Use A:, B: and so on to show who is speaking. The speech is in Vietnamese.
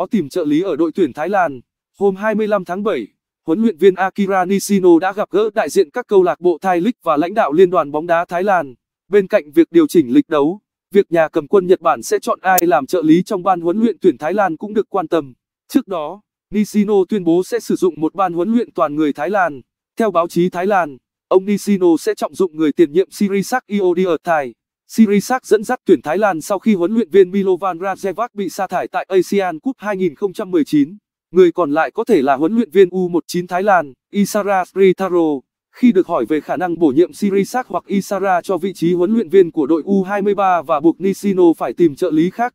A: có tìm trợ lý ở đội tuyển Thái Lan. Hôm 25 tháng 7, huấn luyện viên Akira Nishino đã gặp gỡ đại diện các câu lạc bộ Thai League và lãnh đạo Liên đoàn bóng đá Thái Lan. Bên cạnh việc điều chỉnh lịch đấu, việc nhà cầm quân Nhật Bản sẽ chọn ai làm trợ lý trong ban huấn luyện tuyển Thái Lan cũng được quan tâm. Trước đó, Nishino tuyên bố sẽ sử dụng một ban huấn luyện toàn người Thái Lan. Theo báo chí Thái Lan, ông Nishino sẽ trọng dụng người tiền nhiệm Sirisak Thái. Sirisak dẫn dắt tuyển Thái Lan sau khi huấn luyện viên Milovan Rajevac bị sa thải tại ASEAN Cup 2019. Người còn lại có thể là huấn luyện viên U19 Thái Lan, Isara Sritaro. Khi được hỏi về khả năng bổ nhiệm Sirisak hoặc Isara cho vị trí huấn luyện viên của đội U23 và buộc Nishino phải tìm trợ lý khác,